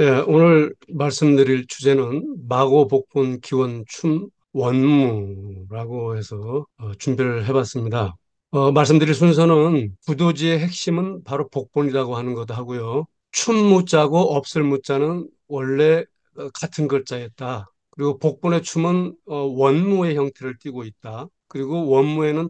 예, 오늘 말씀드릴 주제는 마고 복본 기원 춤 원무라고 해서 어, 준비를 해봤습니다. 어, 말씀드릴 순서는 부도지의 핵심은 바로 복본이라고 하는 것도 하고요. 춤 무자고 없을 무자는 원래 어, 같은 글자였다. 그리고 복본의 춤은 어, 원무의 형태를 띠고 있다. 그리고 원무에는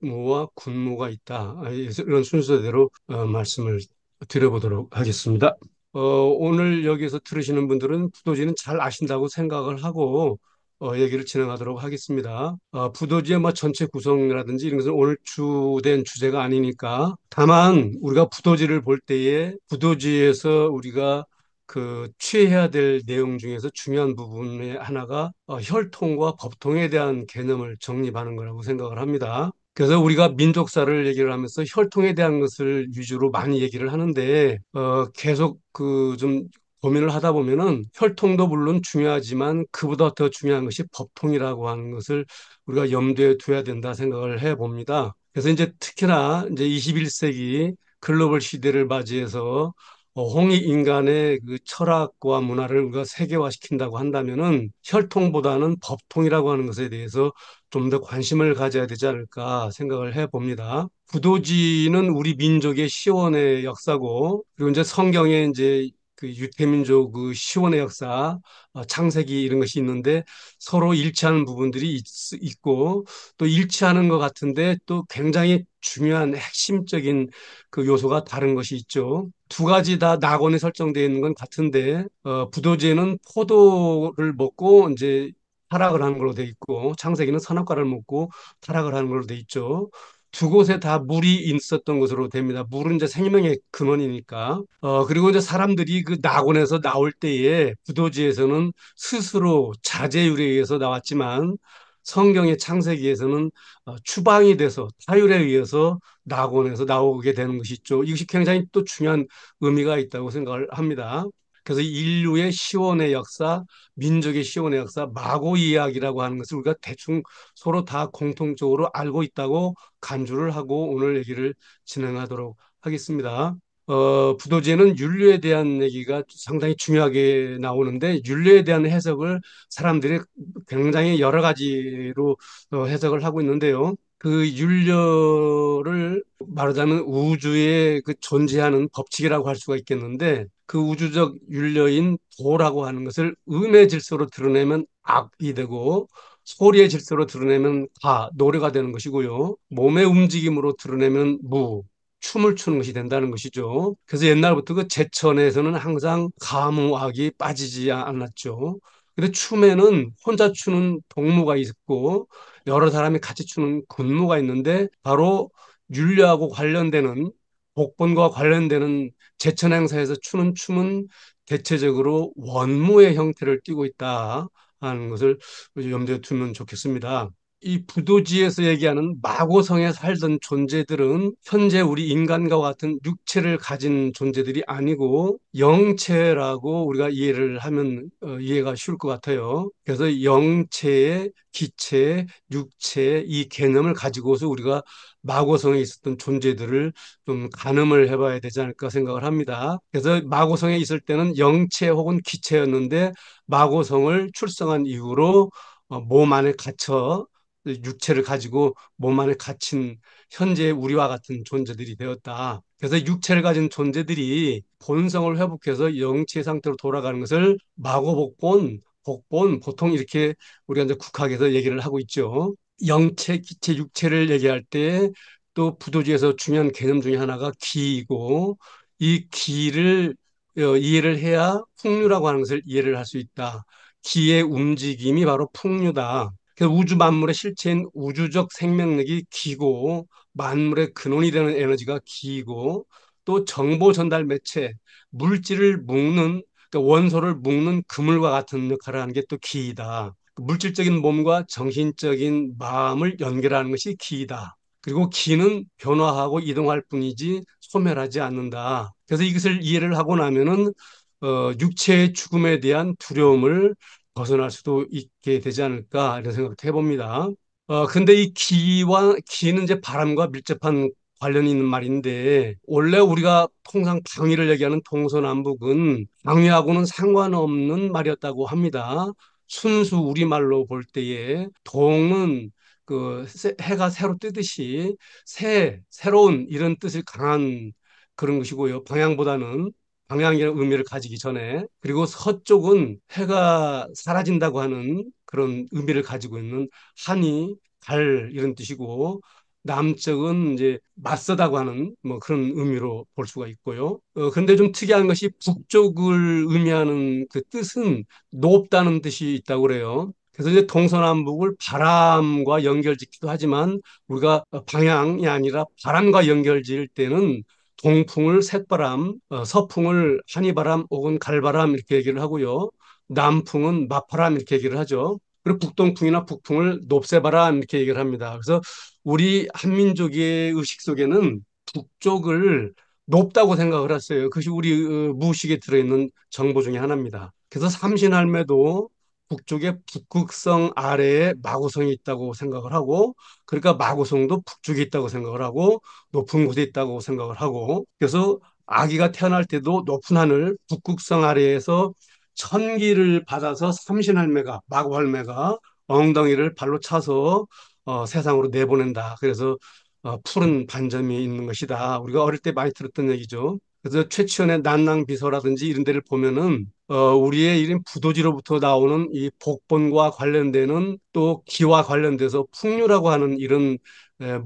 복무와 군무가 있다. 아, 이런 순서대로 어, 말씀을 드려보도록 하겠습니다. 어, 오늘 여기서 들으시는 분들은 부도지는 잘 아신다고 생각을 하고 어, 얘기를 진행하도록 하겠습니다. 어, 부도지의 뭐 전체 구성이라든지 이런 것은 오늘 주된 주제가 아니니까 다만 우리가 부도지를 볼 때에 부도지에서 우리가 그 취해야 될 내용 중에서 중요한 부분의 하나가 어, 혈통과 법통에 대한 개념을 정립하는 거라고 생각을 합니다. 그래서 우리가 민족사를 얘기를 하면서 혈통에 대한 것을 위주로 많이 얘기를 하는데 어, 계속 그좀 고민을 하다 보면은 혈통도 물론 중요하지만 그보다 더 중요한 것이 법통이라고 하는 것을 우리가 염두에 둬야 된다 생각을 해 봅니다. 그래서 이제 특히나 이제 21세기 글로벌 시대를 맞이해서 어, 홍익 인간의 그 철학과 문화를 우리가 세계화시킨다고 한다면은 혈통보다는 법통이라고 하는 것에 대해서 좀 더 관심을 가져야 되지 않을까 생각을 해 봅니다. 부도지는 우리 민족의 시원의 역사고 그리고 이제 성경에 이제 그 유태민족 그 시원의 역사, 어, 창세기 이런 것이 있는데 서로 일치하는 부분들이 있, 있고 또 일치하는 것 같은데 또 굉장히 중요한 핵심적인 그 요소가 다른 것이 있죠. 두 가지 다 낙원에 설정되어 있는 건 같은데 어, 부도제는 포도를 먹고 이제 타락을 하는 걸로 돼 있고 창세기는 선악과를 먹고 타락을 하는 걸로 돼 있죠. 두 곳에 다 물이 있었던 것으로 됩니다. 물은 이제 생명의 근원이니까. 어, 그리고 이제 사람들이 그 낙원에서 나올 때에 부도지에서는 스스로 자제율에 의해서 나왔지만 성경의 창세기에서는 어, 추방이 돼서 타율에 의해서 낙원에서 나오게 되는 것이 있죠. 이것이 굉장히 또 중요한 의미가 있다고 생각을 합니다. 그래서 인류의 시원의 역사, 민족의 시원의 역사, 마고 이야기라고 하는 것을 우리가 대충 서로 다 공통적으로 알고 있다고 간주를 하고 오늘 얘기를 진행하도록 하겠습니다. 어, 부도제는 윤리에 대한 얘기가 상당히 중요하게 나오는데 윤리에 대한 해석을 사람들이 굉장히 여러 가지로 어, 해석을 하고 있는데요. 그 윤리를 말하자면 우주에 그 존재하는 법칙이라고 할 수가 있겠는데 그 우주적 윤려인 도라고 하는 것을 음의 질서로 드러내면 악이 되고 소리의 질서로 드러내면 가, 노래가 되는 것이고요. 몸의 움직임으로 드러내면 무, 춤을 추는 것이 된다는 것이죠. 그래서 옛날부터 그 제천에서는 항상 가무악이 빠지지 않았죠. 근데 춤에는 혼자 추는 동무가 있고 여러 사람이 같이 추는 군무가 있는데 바로 윤리하고 관련되는 복권과 관련되는 제천 행사에서 추는 춤은 대체적으로 원무의 형태를 띠고 있다 하는 것을 염두에 두면 좋겠습니다. 이 부도지에서 얘기하는 마고성에 살던 존재들은 현재 우리 인간과 같은 육체를 가진 존재들이 아니고 영체라고 우리가 이해를 하면 어, 이해가 쉬울 것 같아요. 그래서 영체의 기체, 육체 이 개념을 가지고서 우리가 마고성에 있었던 존재들을 좀 가늠을 해봐야 되지 않을까 생각을 합니다. 그래서 마고성에 있을 때는 영체 혹은 기체였는데 마고성을 출성한 이후로 어, 몸 안에 갇혀 육체를 가지고 몸 안에 갇힌 현재 우리와 같은 존재들이 되었다. 그래서 육체를 가진 존재들이 본성을 회복해서 영체 상태로 돌아가는 것을 마고복본, 복본, 보통 이렇게 우리가 이제 국학에서 얘기를 하고 있죠. 영체, 기체, 육체를 얘기할 때 또부도지에서 중요한 개념 중에 하나가 기이고 이 기를 어, 이해를 해야 풍류라고 하는 것을 이해를 할 수 있다. 기의 움직임이 바로 풍류다. 그래서 우주 만물의 실체인 우주적 생명력이 기고 만물의 근원이 되는 에너지가 기고 또 정보 전달 매체 물질을 묶는 그러니까 원소를 묶는 그물과 같은 역할을 하는 게 또 기이다. 그 물질적인 몸과 정신적인 마음을 연결하는 것이 기이다. 그리고 기는 변화하고 이동할 뿐이지 소멸하지 않는다. 그래서 이것을 이해를 하고 나면은 어, 육체의 죽음에 대한 두려움을 벗어날 수도 있게 되지 않을까 이런 생각도 해봅니다. 어, 근데 이 기와 기는 이제 바람과 밀접한 관련이 있는 말인데 원래 우리가 통상 방위를 얘기하는 동서남북은 방위하고는 상관없는 말이었다고 합니다. 순수 우리말로 볼 때에 동은 그 해가 새로 뜨듯이 새 새로운 이런 뜻을 강한 그런 것이고요. 방향보다는 방향이라는 의미를 가지기 전에 그리고 서쪽은 해가 사라진다고 하는 그런 의미를 가지고 있는 한이 갈 이런 뜻이고 남쪽은 이제 맞서다고 하는 뭐 그런 의미로 볼 수가 있고요. 어, 근데 좀 특이한 것이 북쪽을 의미하는 그 뜻은 높다는 뜻이 있다고 그래요. 그래서 이제 동서남북을 바람과 연결짓기도 하지만 우리가 방향이 아니라 바람과 연결질 때는 동풍을 색바람, 어, 서풍을 한이바람 혹은 갈바람 이렇게 얘기를 하고요. 남풍은 마파람 이렇게 얘기를 하죠. 그리고 북동풍이나 북풍을 높새바람 이렇게 얘기를 합니다. 그래서 우리 한민족의 의식 속에는 북쪽을 높다고 생각을 했어요. 그것이 우리 어, 무식에 들어있는 정보 중의 하나입니다. 그래서 삼신할매도 북쪽에 북극성 아래에 마구성이 있다고 생각을 하고 그러니까 마구성도 북쪽에 있다고 생각을 하고 높은 곳에 있다고 생각을 하고 그래서 아기가 태어날 때도 높은 하늘 북극성 아래에서 천기를 받아서 삼신할매가 마구할매가 엉덩이를 발로 차서 어, 세상으로 내보낸다. 그래서 어, 푸른 반점이 있는 것이다. 우리가 어릴 때 많이 들었던 얘기죠. 그래서 최치원의 난낭 비서라든지 이런 데를 보면은 어, 우리의 이런 부도지로부터 나오는 이 복본과 관련되는 또 기와 관련돼서 풍류라고 하는 이런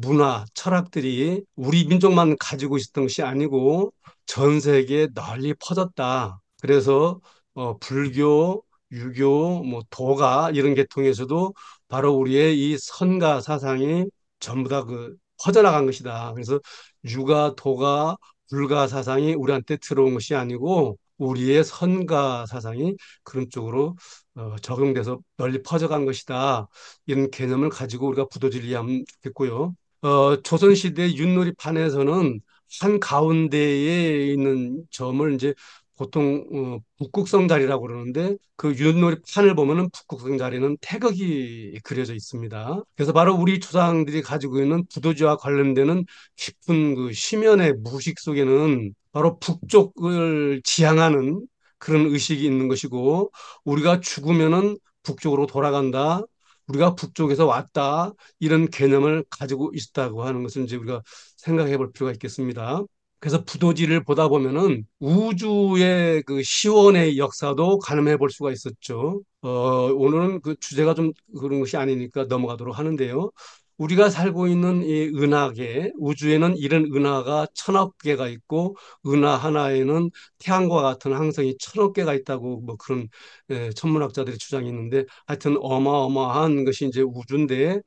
문화, 철학들이 우리 민족만 가지고 있었던 것이 아니고 전 세계에 널리 퍼졌다. 그래서 어, 불교, 유교, 뭐 도가 이런 계통에서도 바로 우리의 이 선가 사상이 전부 다 그 퍼져나간 것이다. 그래서 유가, 도가, 불가 사상이 우리한테 들어온 것이 아니고 우리의 선가 사상이 그런 쪽으로 어, 적용돼서 널리 퍼져간 것이다. 이런 개념을 가지고 우리가 부도질 이해하면 좋겠고요. 어, 조선시대 윷놀이판에서는 한 가운데에 있는 점을 이제 보통 어, 북극성 자리라고 그러는데 그 윷놀이 판을 보면은 북극성 자리는 태극이 그려져 있습니다. 그래서 바로 우리 조상들이 가지고 있는 부도지와 관련되는 깊은 그 심연의 무식 속에는 바로 북쪽을 지향하는 그런 의식이 있는 것이고 우리가 죽으면은 북쪽으로 돌아간다. 우리가 북쪽에서 왔다 이런 개념을 가지고 있다고 하는 것은 이제 우리가 생각해 볼 필요가 있겠습니다. 그래서 부도지를 보다 보면은 우주의 그 시원의 역사도 가늠해 볼 수가 있었죠. 어, 오늘은 그 주제가 좀 그런 것이 아니니까 넘어가도록 하는데요. 우리가 살고 있는 이 은하계, 우주에는 이런 은하가 천억 개가 있고, 은하 하나에는 태양과 같은 항성이 천억 개가 있다고 뭐 그런 예, 천문학자들의 주장이 있는데, 하여튼 어마어마한 것이 이제 우주인데,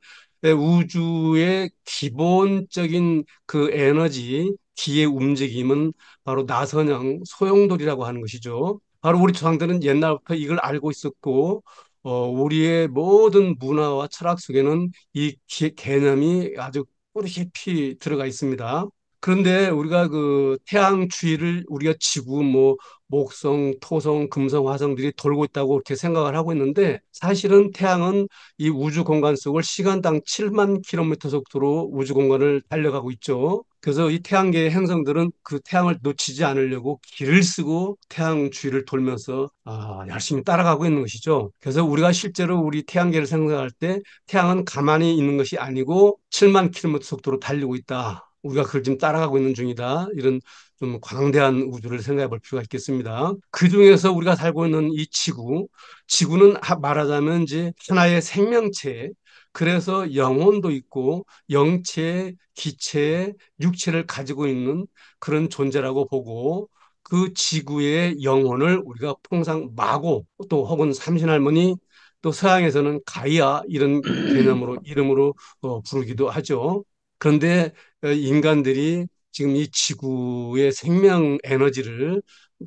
예, 우주의 기본적인 그 에너지, 기의 움직임은 바로 나선형 소용돌이라고 하는 것이죠. 바로 우리 조상들은 옛날부터 이걸 알고 있었고 어, 우리의 모든 문화와 철학 속에는 이 기, 개념이 아주 뿌리 깊이 들어가 있습니다. 그런데 우리가 그 태양 주위를 우리가 지구 뭐 목성, 토성, 금성, 화성들이 돌고 있다고 그렇게 생각을 하고 있는데 사실은 태양은 이 우주 공간 속을 시간당 7만 킬로미터 속도로 우주 공간을 달려가고 있죠. 그래서 이 태양계의 행성들은 그 태양을 놓치지 않으려고 길을 쓰고 태양 주위를 돌면서 아, 열심히 따라가고 있는 것이죠. 그래서 우리가 실제로 우리 태양계를 생각할 때 태양은 가만히 있는 것이 아니고 7만 킬로미터 속도로 달리고 있다. 우리가 그걸 지금 따라가고 있는 중이다. 이런 좀 광대한 우주를 생각해 볼 필요가 있겠습니다. 그 중에서 우리가 살고 있는 이 지구, 지구는 말하자면 이제 하나의 생명체, 그래서 영혼도 있고 영체, 기체, 육체를 가지고 있는 그런 존재라고 보고 그 지구의 영혼을 우리가 통상 마고 또 혹은 삼신할머니 또 서양에서는 가이아 이런 개념으로 이름으로 어, 부르기도 하죠. 그런데 어, 인간들이 지금 이 지구의 생명 에너지를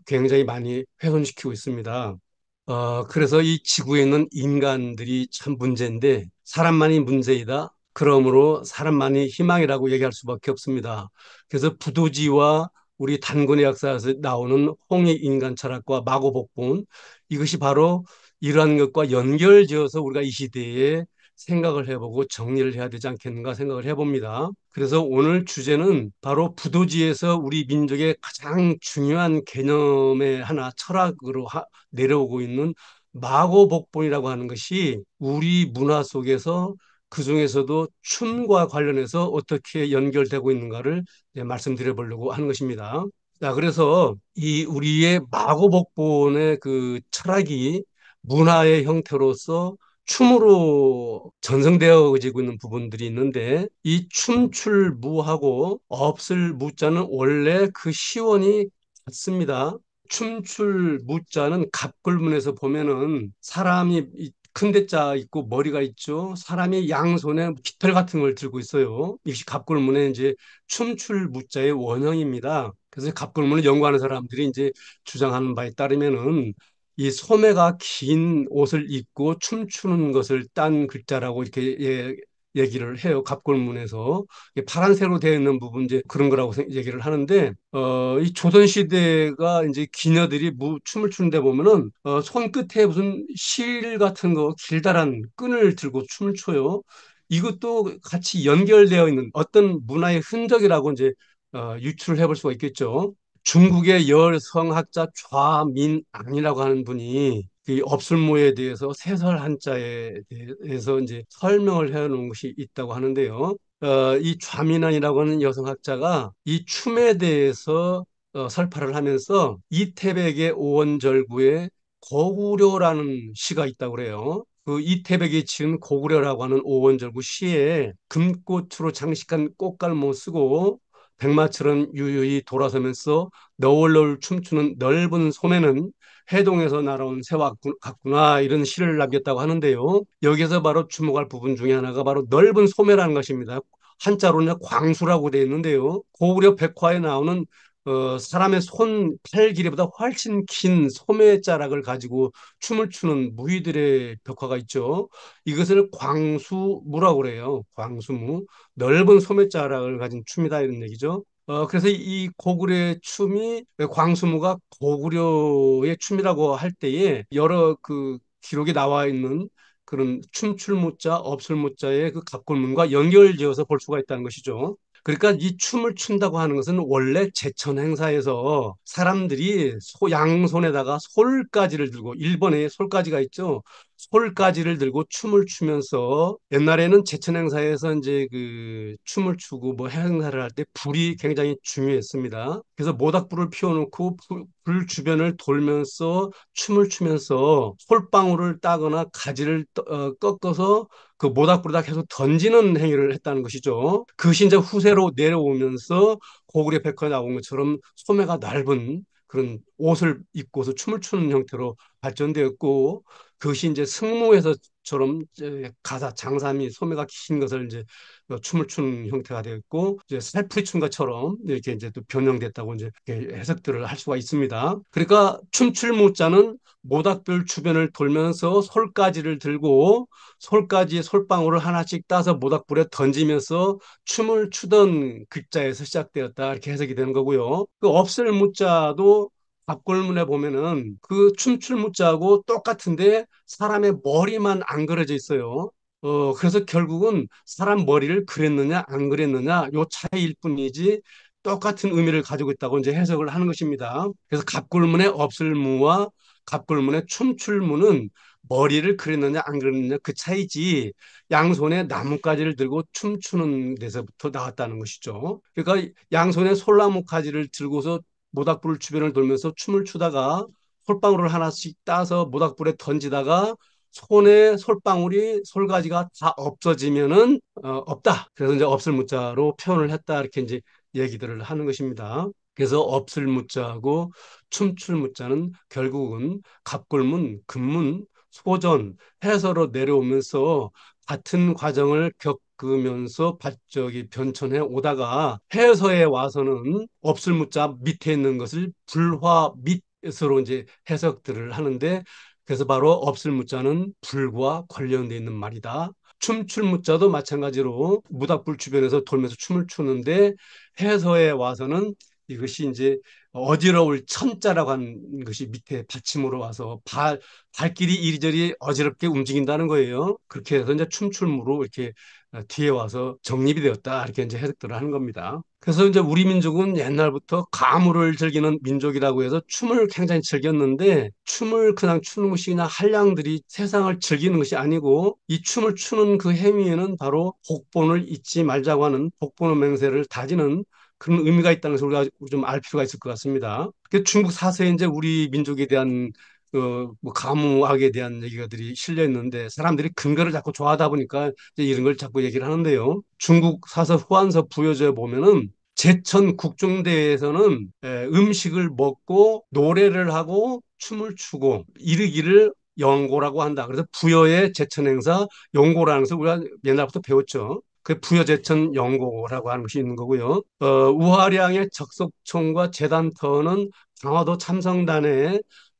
굉장히 많이 훼손시키고 있습니다. 어, 그래서 이 지구에 있는 인간들이 참 문제인데 사람만이 문제이다. 그러므로 사람만이 희망이라고 얘기할 수밖에 없습니다. 그래서 부도지와 우리 단군의 역사에서 나오는 홍의 인간 철학과 마고복본 이것이 바로 이러한 것과 연결지어서 우리가 이 시대에 생각을 해보고 정리를 해야 되지 않겠는가 생각을 해봅니다. 그래서 오늘 주제는 바로 부도지에서 우리 민족의 가장 중요한 개념의 하나 철학으로 하, 내려오고 있는 마고복본이라고 하는 것이 우리 문화 속에서 그 중에서도 춤과 관련해서 어떻게 연결되고 있는가를 네, 말씀드려 보려고 하는 것입니다. 자, 그래서 이 우리의 마고복본의 그 철학이 문화의 형태로서 춤으로 전성되어지고 있는 부분들이 있는데 이 춤출무하고 없을 무자는 원래 그 시원이 같습니다. 춤출 무자는 갑골문에서 보면은 사람이 큰 대자 있고 머리가 있죠. 사람이 양손에 깃털 같은 걸 들고 있어요. 역시 갑골문의 이제 춤출 무자의 원형입니다. 그래서 갑골문을 연구하는 사람들이 이제 주장하는 바에 따르면은 이 소매가 긴 옷을 입고 춤추는 것을 딴 글자라고 이렇게 예, 얘기를 해요. 갑골문에서 파란색으로 되어 있는 부분 이제 그런 거라고 얘기를 하는데 어, 이 조선 시대가 이제 기녀들이 무 춤을 추는데 보면은 어, 손 끝에 무슨 실 같은 거 길다란 끈을 들고 춤을 춰요. 이것도 같이 연결되어 있는 어떤 문화의 흔적이라고 이제 어, 유추를 해볼 수가 있겠죠. 중국의 열성학자 좌민앙이라고 하는 분이 그 업술모에 대해서 세설 한자에 대해서 이제 설명을 해놓은 것이 있다고 하는데요. 어, 이 좌민안이라고 하는 여성학자가 이 춤에 대해서 어, 설파를 하면서 이태백의 오원절구에 고구려라는 시가 있다고 그래요. 그 이태백이 지은 고구려라고 하는 오원절구 시에 금꽃으로 장식한 꽃갈모 쓰고 백마처럼 유유히 돌아서면서 너울너울 춤추는 넓은 소매는 해동에서 날아온 새와 같구나 이런 시를 남겼다고 하는데요. 여기서 바로 주목할 부분 중에 하나가 바로 넓은 소매라는 것입니다. 한자로는 광수라고 되어 있는데요. 고구려 백화에 나오는 어, 사람의 손, 팔 길이보다 훨씬 긴 소매 자락을 가지고 춤을 추는 무희들의 벽화가 있죠. 이것을 광수무라고 그래요. 광수무. 넓은 소매 자락을 가진 춤이다 이런 얘기죠. 어, 그래서 이 고구려의 춤이 광수무가 고구려의 춤이라고 할 때에 여러 그 기록에 나와 있는 그런 춤출무자, 업술무자의 그각골문과 연결지어서 볼 수가 있다는 것이죠. 그러니까 이 춤을 춘다고 하는 것은 원래 제천 행사에서 사람들이 소, 양손에다가 솔가지를 들고 일본에 솔가지가 있죠. 솔까지를 들고 춤을 추면서 옛날에는 제천 행사에서 이제 그 춤을 추고 뭐 행사를 할 때 불이 굉장히 중요했습니다. 그래서 모닥불을 피워놓고 불, 불 주변을 돌면서 춤을 추면서 솔방울을 따거나 가지를 떠, 어, 꺾어서 그 모닥불에다 계속 던지는 행위를 했다는 것이죠. 그것이 이제 후세로 내려오면서 고구려 백화에 나온 것처럼 소매가 넓은 그런 옷을 입고서 춤을 추는 형태로 발전되었고 그것이 이제 승무에서처럼 가사 장삼이 소매가 긴 것을 이제 뭐 춤을 추는 형태가 되었고 이제 살풀이 춤것처럼 이렇게 이제 또 변형됐다고 이제 해석들을 할 수가 있습니다. 그러니까 춤출 무자는 모닥별 주변을 돌면서 솔가지를 들고 솔가지에 솔방울을 하나씩 따서 모닥불에 던지면서 춤을 추던 글자에서 시작되었다 이렇게 해석이 되는 거고요. 그 없을 무자도 박골문에 보면은 그 춤출무자하고 똑같은데 사람의 머리만 안 그려져 있어요. 어, 그래서 결국은 사람 머리를 그렸느냐 안 그렸느냐 요 차이일 뿐이지 똑같은 의미를 가지고 있다고 이제 해석을 하는 것입니다. 그래서 갑골문의 없을무와 갑골문의 춤출무는 머리를 그렸느냐 안 그렸느냐 그 차이지 양손에 나뭇가지를 들고 춤추는 데서부터 나왔다는 것이죠. 그러니까 양손에 솔나뭇가지를 들고서 모닥불 주변을 돌면서 춤을 추다가 솔방울을 하나씩 따서 모닥불에 던지다가 손에 솔방울이 솔가지가 다 없어지면은 어, 없다. 그래서 이제 없을 무자로 표현을 했다 이렇게 이제 얘기들을 하는 것입니다. 그래서 없을 무자하고 춤출 무자는 결국은 갑골문, 금문, 소전, 해서로 내려오면서 같은 과정을 겪 바꾸면서 바적이 변천해 오다가 해서에 와서는 없을 무자 밑에 있는 것을 불화 밑으로 이제 해석들을 하는데 그래서 바로 없을 무자는 불과 관련돼 있는 말이다. 춤출 무자도 마찬가지로 무닥불 주변에서 돌면서 춤을 추는데 해서에 와서는 이것이 이제 어지러울 천자라고 하는 것이 밑에 받침으로 와서 발, 발길이 이리저리 어지럽게 움직인다는 거예요. 그렇게 해서 이제 춤출무로 이렇게 어, 뒤에 와서 정립이 되었다 이렇게 이제 해석들을 하는 겁니다. 그래서 이제 우리 민족은 옛날부터 가물을 즐기는 민족이라고 해서 춤을 굉장히 즐겼는데 춤을 그냥 추는 것이나 한량들이 세상을 즐기는 것이 아니고 이 춤을 추는 그 행위에는 바로 복본을 잊지 말자고 하는 복본의 맹세를 다지는 그런 의미가 있다는 것을 우리가 좀 알 필요가 있을 것 같습니다. 그 중국 사세에 이제 우리 민족에 대한 그뭐 가무학에 대한 얘기가들이 실려 있는데 사람들이 근거를 자꾸 좋아하다 보니까 이제 이런 걸 자꾸 얘기를 하는데요. 중국 사서 후한서 부여조 보면은 제천 국중대에서는 음식을 먹고 노래를 하고 춤을 추고 이르기를 영고라고 한다. 그래서 부여의 제천 행사 영고라는 것을 우리가 옛날부터 배웠죠. 그 부여제천 영고라고 하는 것이 있는 거고요. 어, 우하량의 적석총과 재단터는 강화도 참성단의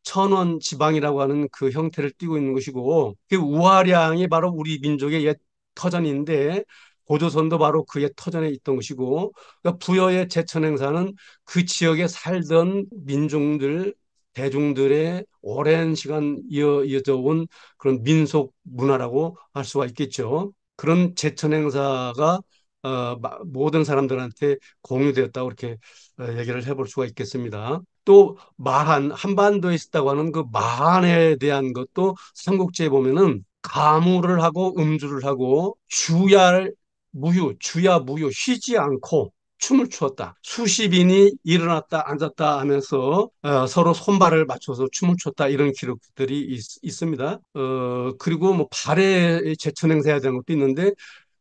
천원 지방이라고 하는 그 형태를 띠고 있는 것이고 그 우화량이 바로 우리 민족의 옛 터전인데 고조선도 바로 그의 터전에 있던 것이고 그러니까 부여의 제천 행사는 그 지역에 살던 민중들 대중들의 오랜 시간 이어져 온 그런 민속 문화라고 할 수가 있겠죠. 그런 제천 행사가 어, 모든 사람들한테 공유되었다고 이렇게 어, 얘기를 해볼 수가 있겠습니다. 또 마한 한반도에 있었다고 하는 그 마한에 대한 것도 삼국지에 보면은 가무를 하고 음주를 하고 주야를 무유 주야 무유 쉬지 않고 춤을 추었다. 수십인이 일어났다 앉았다 하면서 어, 서로 손발을 맞춰서 춤을 췄다 이런 기록들이 있, 습니다 어, 그리고 뭐 발에 제천 행사에 대한 것도 있는데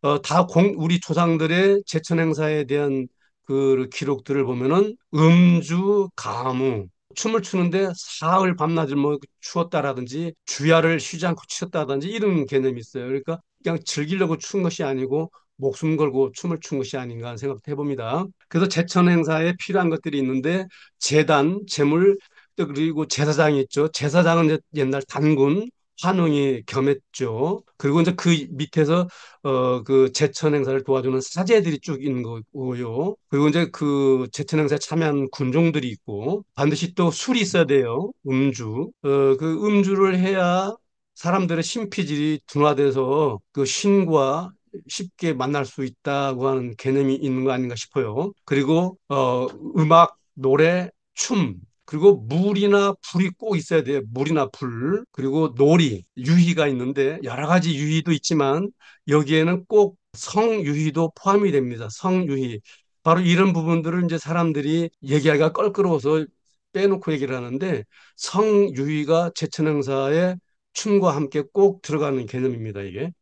어, 다 공, 우리 조상들의 제천 행사에 대한 그 기록들을 보면은 음주, 가무, 춤을 추는데 사흘 밤낮을 뭐 추었다라든지 주야를 쉬지 않고 추었다든지 이런 개념이 있어요. 그러니까 그냥 즐기려고 춘 것이 아니고 목숨 걸고 춤을 춘 것이 아닌가 생각해 봅니다. 그래서 제천 행사에 필요한 것들이 있는데 재단, 재물, 그리고 제사장이 있죠. 제사장은 옛날 단군, 환웅이 겸했죠. 그리고 이제 그 밑에서 어 그 제천 행사를 도와주는 사제들이 쭉 있는 거고요. 그리고 이제 그 제천 행사에 참여한 군종들이 있고 반드시 또 술이 있어야 돼요. 음주. 어 그 음주를 해야 사람들의 심피질이 둔화돼서 그 신과 쉽게 만날 수 있다고 하는 개념이 있는 거 아닌가 싶어요. 그리고 어 음악, 노래, 춤 그리고 물이나 불이 꼭 있어야 돼요. 물이나 불, 그리고 놀이, 유희가 있는데 여러 가지 유희도 있지만 여기에는 꼭 성유희도 포함이 됩니다. 성유희. 바로 이런 부분들을 이제 사람들이 얘기하기가 껄끄러워서 빼놓고 얘기를 하는데 성유희가 제천행사에 춤과 함께 꼭 들어가는 개념입니다. 이게